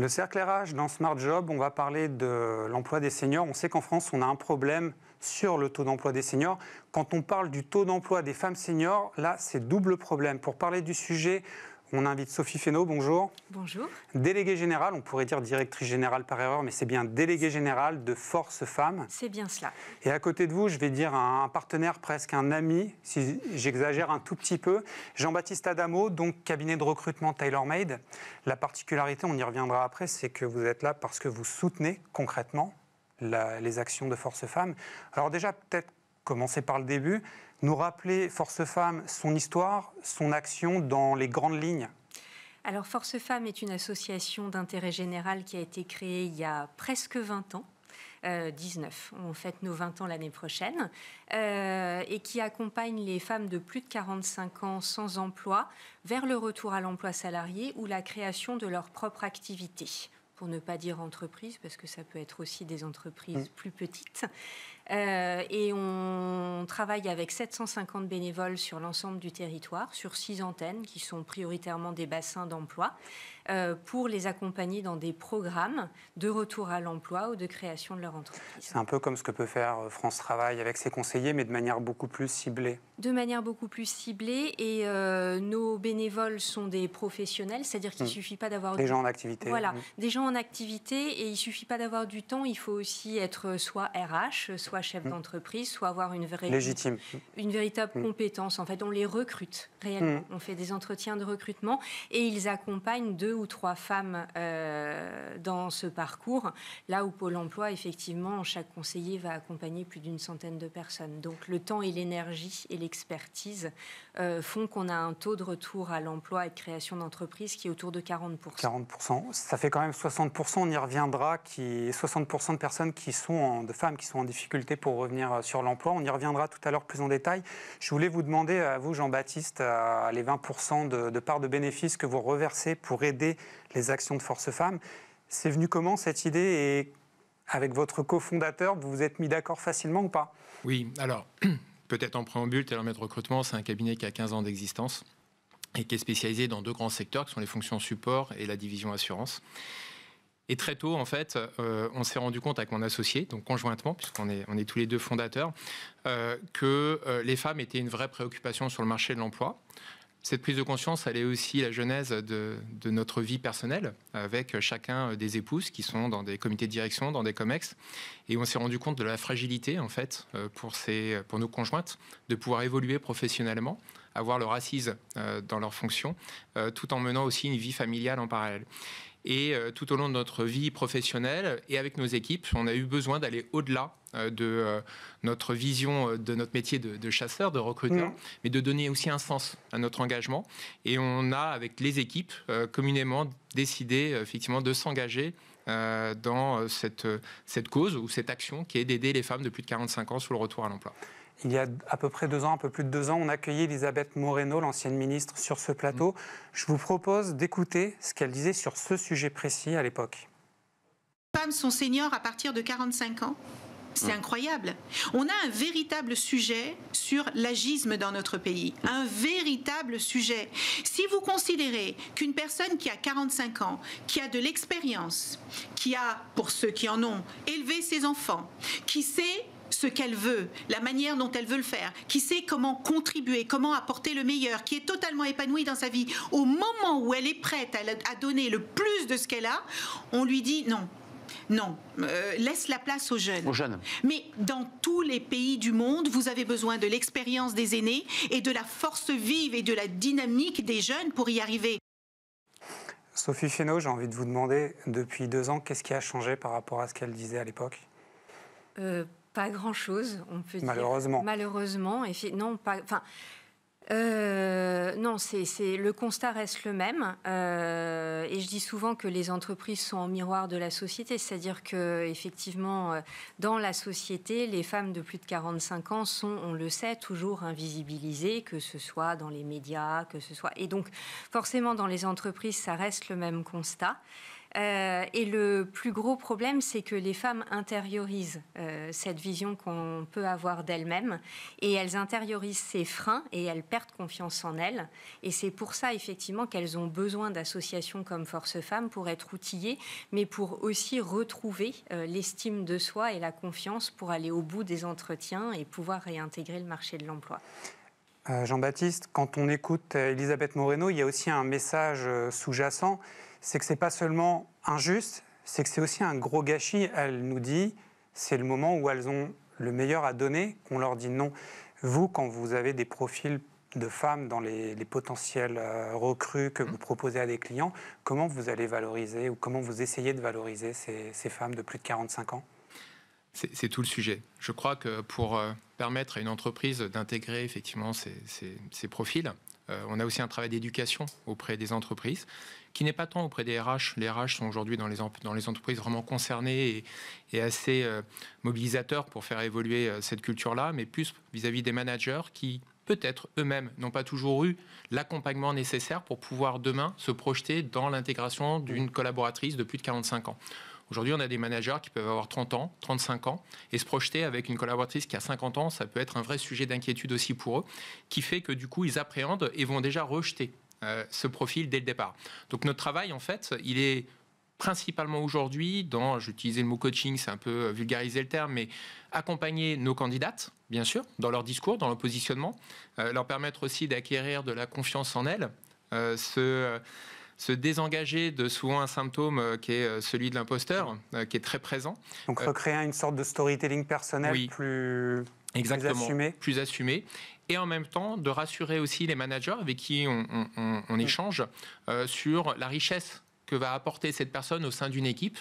Le cercle RH, dans Smart Job, on va parler de l'emploi des seniors. On sait qu'en France, on a un problème sur le taux d'emploi des seniors. Quand on parle du taux d'emploi des femmes seniors, là, c'est double problème. Pour parler du sujet, on invite Sophie Fesneau, bonjour. Bonjour. Déléguée générale, on pourrait dire directrice générale par erreur, mais c'est bien déléguée générale de Force Femmes. C'est bien cela. Et à côté de vous, je vais dire un, partenaire, presque un ami, si j'exagère un tout petit peu, Jean-Baptiste Adamo, donc cabinet de recrutement TaylorMade. La particularité, on y reviendra après, c'est que vous êtes là parce que vous soutenez concrètement les actions de Force Femmes. Alors déjà, peut-être commencer par le début nous rappeler Force Femmes, son histoire, son action dans les grandes lignes Alors Force Femmes est une association d'intérêt général qui a été créée il y a presque 20 ans. 19. Euh, On fête nos 20 ans l'année prochaine, euh, et qui accompagne les femmes de plus de 45 ans sans emploi vers le retour à l'emploi salarié ou la création de leur propre activité pour ne pas dire entreprise, parce que ça peut être aussi des entreprises mm. plus petites. Euh, et on travaille avec 750 bénévoles sur l'ensemble du territoire, sur six antennes qui sont prioritairement des bassins d'emploi, euh, pour les accompagner dans des programmes de retour à l'emploi ou de création de leur entreprise. C'est un peu comme ce que peut faire euh, France Travail avec ses conseillers, mais de manière beaucoup plus ciblée. De manière beaucoup plus ciblée. Et nos bénévoles sont des professionnels, c'est-à-dire qu'il ne mm. suffit pas d'avoir... Des gens en activité. Voilà, mm. des gens en activité. Et il ne suffit pas d'avoir du temps, il faut aussi être soit RH, soit chef mm. d'entreprise, soit avoir une vraie une véritable mm. compétence. En fait, on les recrute réellement. Mm. On fait des entretiens de recrutement et ils accompagnent deux ou trois femmes euh, dans ce parcours. Là où Pôle Emploi, effectivement, chaque conseiller va accompagner plus d'une centaine de personnes. Donc le temps et l'énergie et l'expertise euh, font qu'on a un taux de retour à l'emploi et de création d'entreprise qui est autour de 40 40 ça fait quand même 60 on y reviendra, qui 60 de personnes qui sont de femmes qui sont en difficulté pour revenir euh, sur l'emploi. On y reviendra tout à l'heure plus en détail. Je voulais vous demander, à euh, vous, Jean-Baptiste, euh, les 20% de, parts de bénéfices que vous reversez pour aider les actions de Force Femmes. C'est venu comment cette idée et avec votre cofondateur, vous vous êtes mis d'accord facilement ou pas Oui, alors peut-être en préambule, de Recrutement, c'est un cabinet qui a 15 ans d'existence et qui est spécialisé dans deux grands secteurs, qui sont les fonctions support et la division assurance. Et très tôt, en fait, euh, on s'est rendu compte avec mon associé, donc conjointement, puisqu'on est, on est tous les deux fondateurs, euh, que euh, les femmes étaient une vraie préoccupation sur le marché de l'emploi. Cette prise de conscience, elle est aussi la genèse de, notre vie personnelle, avec chacun des épouses qui sont dans des comités de direction, dans des COMEX. Et on s'est rendu compte de la fragilité, en fait, pour, ces, pour nos conjointes, de pouvoir évoluer professionnellement, avoir leur assise dans leur fonction, tout en menant aussi une vie familiale en parallèle. Et euh, tout au long de notre vie professionnelle et avec nos équipes, on a eu besoin d'aller au-delà euh, de euh, notre vision de notre métier de, chasseur, de recruteur, mm. mais de donner aussi un sens à notre engagement. Et on a, avec les équipes, communément décidé effectivement de s'engager dans cette, cette cause ou cette action qui est d'aider les femmes de plus de 45 ans sur le retour à l'emploi il y a à peu près deux ans, un peu plus de deux ans, on accueillait Elisabeth Moreno, l'ancienne ministre, sur ce plateau. Mm. Je vous propose d'écouter ce qu'elle disait sur ce sujet précis à l'époque. Les femmes sont seniors à partir de 45 ans. C'est mm. incroyable. On a un véritable sujet sur l'agisme dans notre pays. Un véritable sujet. Si vous considérez qu'une personne qui a 45 ans, qui a de l'expérience, qui a, pour ceux qui en ont, élevé ses enfants, qui sait ce qu'elle veut, la manière dont elle veut le faire, qui sait comment contribuer, comment apporter le meilleur, qui est totalement épanouie dans sa vie, au moment où elle est prête à, donner le plus de ce qu'elle a, on lui dit non, non, euh, laisse la place aux jeunes. aux jeunes. Mais dans tous les pays du monde, vous avez besoin de l'expérience des aînés et de la force vive et de la dynamique des jeunes pour y arriver. Sophie Fesneau, j'ai envie de vous demander, depuis deux ans, qu'est-ce qui a changé par rapport à ce qu'elle disait à l'époque euh, pas grand-chose, on peut dire. Malheureusement. Malheureusement. Non, pas. Enfin, euh, non, c'est le constat reste le même. Euh, et je dis souvent que les entreprises sont en miroir de la société, c'est-à-dire que effectivement, euh, dans la société, les femmes de plus de 45 ans sont, on le sait, toujours invisibilisées, que ce soit dans les médias, que ce soit. Et donc, forcément, dans les entreprises, ça reste le même constat. Euh, et le plus gros problème, c'est que les femmes intériorisent euh, cette vision qu'on peut avoir d'elles-mêmes et elles intériorisent ces freins et elles perdent confiance en elles. Et c'est pour ça, effectivement, qu'elles ont besoin d'associations comme Force Femmes pour être outillées, mais pour aussi retrouver euh, l'estime de soi et la confiance pour aller au bout des entretiens et pouvoir réintégrer le marché de l'emploi. Jean-Baptiste, quand on écoute Elisabeth Moreno, il y a aussi un message sous-jacent c'est que n'est pas seulement injuste, c'est que c'est aussi un gros gâchis. Elle nous dit, c'est le moment où elles ont le meilleur à donner, qu'on leur dit non. Vous, quand vous avez des profils de femmes dans les, potentiels euh, recrues que vous proposez à des clients, comment vous allez valoriser ou comment vous essayez de valoriser ces, femmes de plus de 45 ans C'est tout le sujet. Je crois que pour euh, permettre à une entreprise d'intégrer effectivement ces profils, euh, on a aussi un travail d'éducation auprès des entreprises, qui n'est pas tant auprès des RH. Les RH sont aujourd'hui dans les, entreprises vraiment concernées et, assez euh, mobilisateurs pour faire évoluer euh, cette culture-là, mais plus vis à -vis des managers qui peut-être eux-mêmes n'ont pas toujours eu l'accompagnement nécessaire pour pouvoir demain se projeter dans l'intégration d'une collaboratrice de plus de 45 ans. Aujourd'hui, on a des managers qui peuvent avoir 30 ans, 35 ans, et se projeter avec une collaboratrice qui a 50 ans, ça peut être un vrai sujet d'inquiétude aussi pour eux, qui fait que du coup, ils appréhendent et vont déjà rejeter euh, ce profil dès le départ. Donc notre travail, en fait, il est principalement aujourd'hui dans, j'utilisais le mot coaching, c'est un peu euh, vulgariser le terme, mais accompagner nos candidates, bien sûr, dans leur discours, dans leur positionnement, euh, leur permettre aussi d'acquérir de la confiance en elles, se désengager de souvent un symptôme euh, qui est euh, celui de l'imposteur, euh, qui est très présent. Donc recréer une sorte de storytelling personnel plus... Exactement, plus assumé. Et en même temps, de rassurer aussi les managers avec qui on, mm. échange sur la richesse que va apporter cette personne au sein d'une équipe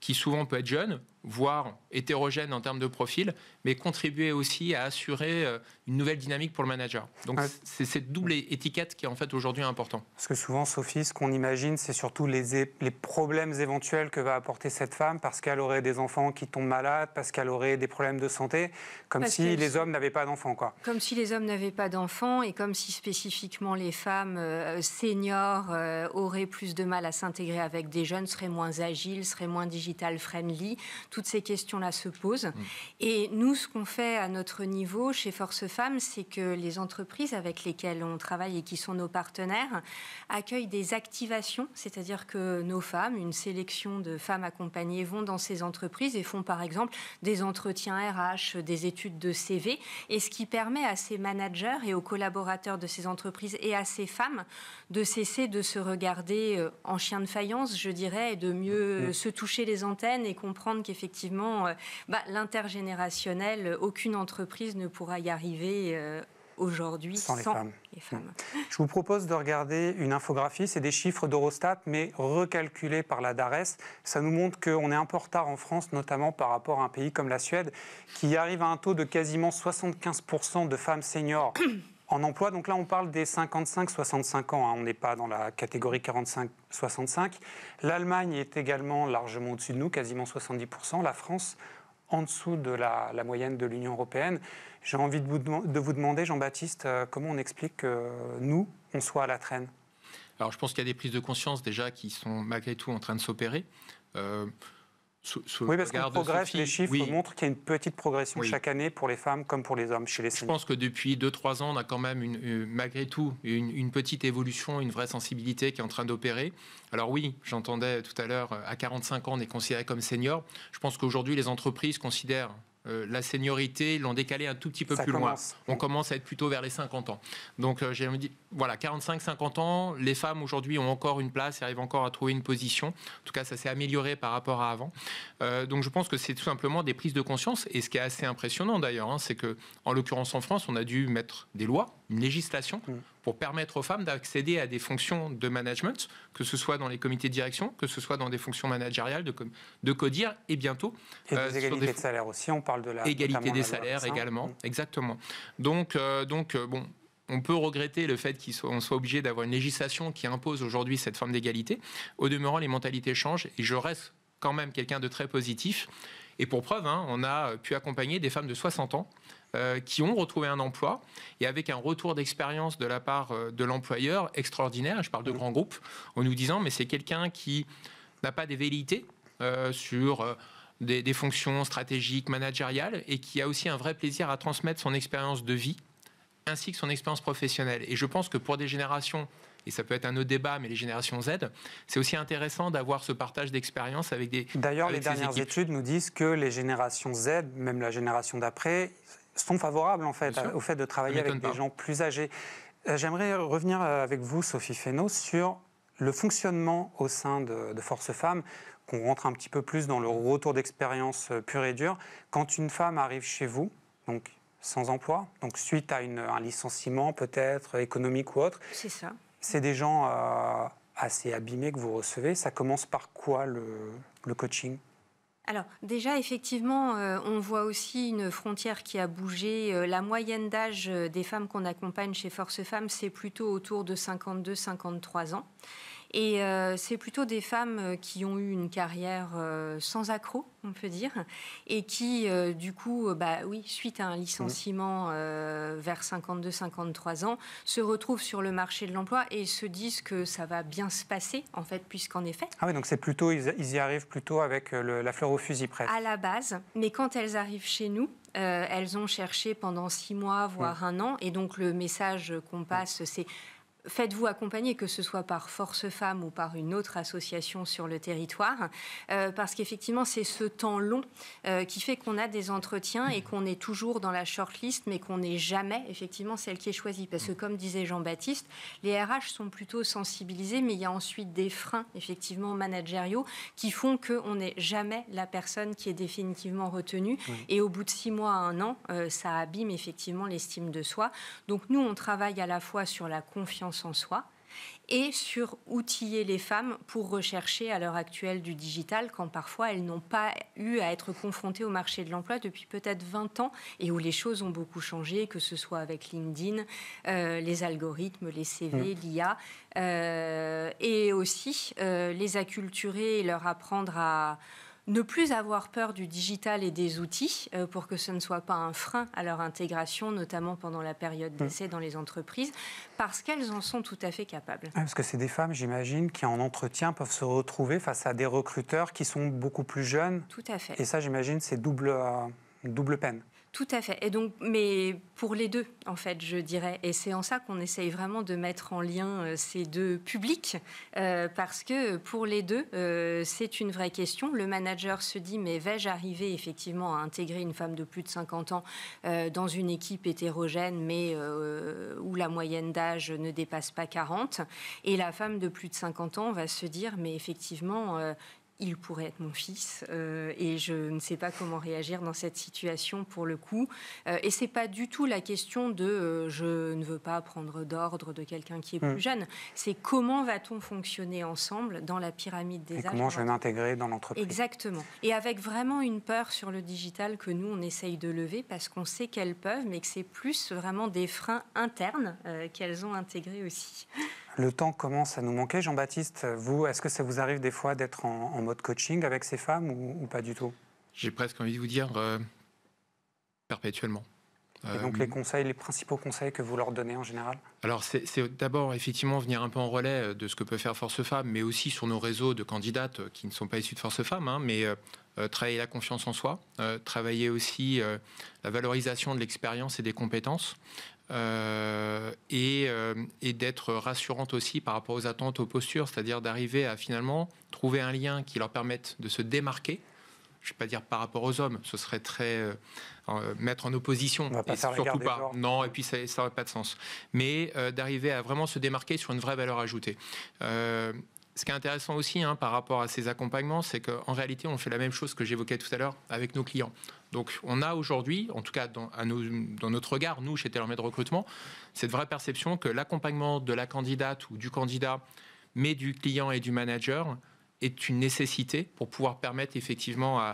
qui souvent peut être jeune, voire hétérogène en termes de profil, mais contribuer aussi à assurer euh, une nouvelle dynamique pour le manager. Donc c'est cette double étiquette qui est en fait aujourd'hui important. Parce que souvent, Sophie, ce qu'on imagine, c'est surtout les, les, problèmes éventuels que va apporter cette femme parce qu'elle aurait des enfants qui tombent malades, parce qu'elle aurait des problèmes de santé, comme si les hommes n'avaient pas d'enfants. quoi. Comme si les hommes n'avaient pas d'enfants et comme si spécifiquement les femmes euh, seniors euh, auraient plus de mal à s'intégrer avec des jeunes, seraient moins agiles, seraient moins digital friendly toutes ces questions-là se posent. Mm. Et nous, ce qu'on fait à notre niveau chez Force Femmes, c'est que les entreprises avec lesquelles on travaille et qui sont nos partenaires accueillent des activations, c'est-à-dire que nos femmes, une sélection de femmes accompagnées, vont dans ces entreprises et font par exemple des entretiens RH, des études de CV, et ce qui permet à ces managers et aux collaborateurs de ces entreprises et à ces femmes de cesser de se regarder euh, en chien de faïence, je dirais, et de mieux mm, mm. se toucher les antennes et comprendre qu'effectivement, effectivement, euh, bah, l'intergénérationnel, aucune entreprise ne pourra y arriver euh, aujourd'hui sans, les, femmes. Mm. Je vous propose de regarder une infographie, c'est des chiffres d'Eurostat, mais recalculés par la DARES. Ça nous montre qu'on est un peu en retard en France, notamment par rapport à un pays comme la Suède, qui arrive à un taux de quasiment 75% de femmes seniors emploi, donc là on parle des 55-65 ans, hein. on n'est pas dans la catégorie 45-65. L'Allemagne est également largement au-dessus de nous, quasiment 70%. La France en dessous de la, moyenne de l'Union européenne. J'ai envie de vous, de vous demander, Jean-Baptiste, euh, comment on explique que nous, on soit à la traîne Alors je pense qu'il y a des prises de conscience déjà qui sont malgré tout en train de s'opérer. Euh, oui, parce le progrès, les chiffres montrent qu'il y a une petite progression chaque année pour les femmes comme pour les hommes chez les seniors. Je pense que depuis 2-3 ans, on a quand même, euh, malgré tout, une, une, petite évolution, une vraie sensibilité qui est en train d'opérer. Alors oui, j'entendais tout à l'heure, euh, à 45 ans, on est considéré comme senior. Je pense qu'aujourd'hui, les entreprises considèrent euh, la seniorité, ils l'ont décalé un tout petit peu plus loin. On commence à être plutôt vers les 50 ans. Donc euh, j'ai dit, voilà, 45-50 ans, les femmes aujourd'hui ont encore une place et arrivent encore à trouver une position. En tout cas, ça s'est amélioré par rapport à avant. Euh, donc je pense que c'est tout simplement des prises de conscience. Et ce qui est assez impressionnant d'ailleurs, hein, c'est que, en l'occurrence en France, on a dû mettre des lois une législation mm. pour permettre aux femmes d'accéder à des fonctions de management, que ce soit dans les comités de direction, que ce soit dans des fonctions managériales, de, de CODIR et bientôt. Et des euh, égalités de salaire aussi, on parle de la. Égalité des salaires également, mm. exactement. Donc, euh, donc euh, bon, on peut regretter le fait qu'on soit, soit obligé d'avoir une législation qui impose aujourd'hui cette forme d'égalité. Au demeurant, les mentalités changent et je reste quand même quelqu'un de très positif. Et pour preuve, hein, on a pu accompagner des femmes de 60 ans euh, qui ont retrouvé un emploi et avec un retour d'expérience de la part euh, de l'employeur extraordinaire. Je parle de mmh. grands groupes en nous disant mais c'est quelqu'un qui n'a pas des velléités euh, sur des, des fonctions stratégiques, managériales et qui a aussi un vrai plaisir à transmettre son expérience de vie ainsi que son expérience professionnelle. Et je pense que pour des générations et ça peut être un autre débat, mais les générations Z, c'est aussi intéressant d'avoir ce partage d'expérience avec des. D'ailleurs, les dernières études nous disent que les générations Z, même la génération d'après, sont favorables en fait au fait de travailler avec des gens plus âgés. Euh, j'aimerais revenir euh, avec vous, Sophie Fesneau, sur le fonctionnement au sein de, Force Femmes, qu'on rentre un petit peu plus dans le retour d'expérience euh, pur et dur. Quand une femme arrive chez vous, donc sans emploi, donc suite à un licenciement peut-être économique ou autre. C'est ça. C'est des gens assez abîmés que vous recevez. Ça commence par quoi le, le coaching alors déjà, effectivement, euh, on voit aussi une frontière qui a bougé. Euh, la moyenne d'âge euh, des femmes qu'on accompagne chez Force Femmes, c'est plutôt autour de 52-53 ans. Et euh, c'est plutôt des femmes euh, qui ont eu une carrière euh, sans accroc, on peut dire, et qui, du coup, bah, oui, suite à un licenciement mmh. vers 52-53 ans, se retrouvent sur le marché de l'emploi et se disent que ça va bien se passer, en fait, puisqu'en effet. Ah oui, donc c'est plutôt, ils, y arrivent plutôt avec la fleur au fusil presque. À la base, mais quand elles arrivent chez nous, elles ont cherché pendant six mois, voire mmh. un an, et donc le message qu'on mmh. passe, c'est faites-vous accompagner, que ce soit par Force Femmes ou par une autre association sur le territoire, euh, parce qu'effectivement, c'est ce temps long euh, qui fait qu'on a des entretiens et qu'on est toujours dans la shortlist, mais qu'on n'est jamais, effectivement, celle qui est choisie. Parce que, mm. comme disait Jean-Baptiste, les RH sont plutôt sensibilisés, mais il y a ensuite des freins, effectivement, managériaux, qui font qu'on n'est jamais la personne qui est définitivement retenue. Et au bout de six mois à un an, euh, ça abîme, effectivement, l'estime de soi. Donc, nous, on travaille à la fois sur la confiance en soi et sur outiller les femmes pour rechercher à l'heure actuelle du digital quand parfois elles n'ont pas eu à être confrontées au marché de l'emploi depuis peut-être 20 ans et où les choses ont beaucoup changé, que ce soit avec LinkedIn, euh, les algorithmes, les CV, mm. l'IA, euh, et aussi euh, les acculturer et leur apprendre à ne plus avoir peur du digital et des outils euh, pour que ce ne soit pas un frein à leur intégration, notamment pendant la période mm. d'essai dans les entreprises, parce qu'elles en sont tout à fait capables. Ah, parce que c'est des femmes, j'imagine, qui en entretien peuvent se retrouver face à des recruteurs qui sont beaucoup plus jeunes. Tout à fait. Et ça, j'imagine, c'est double, euh, double peine. Tout à fait. Et donc, mais pour les deux, en fait, je dirais. Et c'est en ça qu'on essaye vraiment de mettre en lien euh, ces deux publics, euh, parce que pour les deux, euh, c'est une vraie question. Le manager se dit, mais vais-je arriver effectivement à intégrer une femme de plus de 50 ans dans une équipe hétérogène, mais où la moyenne d'âge ne dépasse pas 40 Et la femme de plus de 50 ans va se dire, mais effectivement, il pourrait être mon fils euh, et je ne sais pas comment réagir dans cette situation pour le coup. Et euh, et c'est pas du tout la question de euh, je ne veux pas prendre d'ordre de quelqu'un qui est plus hmm. jeune. C'est comment va-t-on fonctionner ensemble dans la pyramide des et âges Comment je vais m'intégrer dans l'entreprise Exactement. Et avec vraiment une peur sur le digital que nous on essaye de lever parce qu'on sait qu'elles peuvent, mais que c'est plus vraiment des freins internes qu'elles ont intégrés aussi. Le temps commence à nous manquer. Jean-Baptiste, vous, est-ce que ça vous arrive des fois d'être en, mode coaching avec ces femmes ou, pas du tout J'ai presque envie de vous dire euh, perpétuellement. Et donc euh, les conseils, les principaux conseils que vous leur donnez en général Alors c'est d'abord effectivement venir un peu en relais euh, de ce que peut faire Force Femmes, mais aussi sur nos réseaux de candidates qui ne sont pas issues de Force Femmes, hein, mais travailler la confiance en soi, travailler aussi la valorisation de l'expérience et des compétences, euh, euh, et, d'être rassurante aussi par rapport aux attentes, aux postures, c'est-à-dire d'arriver à finalement trouver un lien qui leur permette de se démarquer. Je ne vais pas dire par rapport aux hommes, ce serait très euh, mettre en opposition, et surtout pas. Non, et puis ça n'aurait pas de sens. Mais d'arriver à vraiment se démarquer sur une vraie valeur ajoutée ce qui est intéressant aussi hein, par rapport à ces accompagnements, c'est qu'en réalité, on fait la même chose que j'évoquais tout à l'heure avec nos clients. Donc on a aujourd'hui, en tout cas dans, notre regard, nous, chez de Recrutement, cette vraie perception que l'accompagnement de la candidate ou du candidat, mais du client et du manager, est une nécessité pour pouvoir permettre effectivement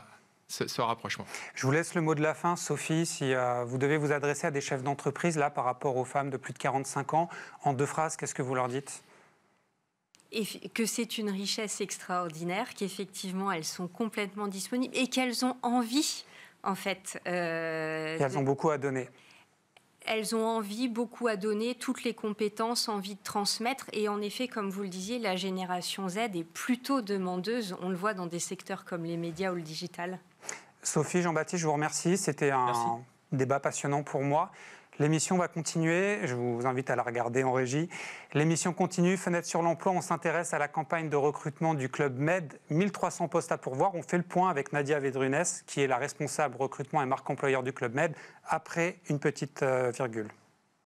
ce, rapprochement. Je vous laisse le mot de la fin, Sophie, si euh, vous devez vous adresser à des chefs d'entreprise, là, par rapport aux femmes de plus de 45 ans, en deux phrases, qu'est-ce que vous leur dites que c'est une richesse extraordinaire, qu'effectivement elles sont complètement disponibles et qu'elles ont envie en fait. Euh, elles ont beaucoup à donner. Elles ont envie, beaucoup à donner, toutes les compétences, envie de transmettre. Et en effet, comme vous le disiez, la génération Z est plutôt demandeuse. On le voit dans des secteurs comme les médias ou le digital. Sophie, Jean-Baptiste, je vous remercie. C'était un débat passionnant pour moi. L'émission va continuer, je vous invite à la regarder en régie. L'émission continue, fenêtre sur l'emploi, on s'intéresse à la campagne de recrutement du Club Med, 1300 postes à pourvoir. On fait le point avec Nadia Vedrunes, qui est la responsable recrutement et marque employeur du Club Med, après une petite euh, virgule.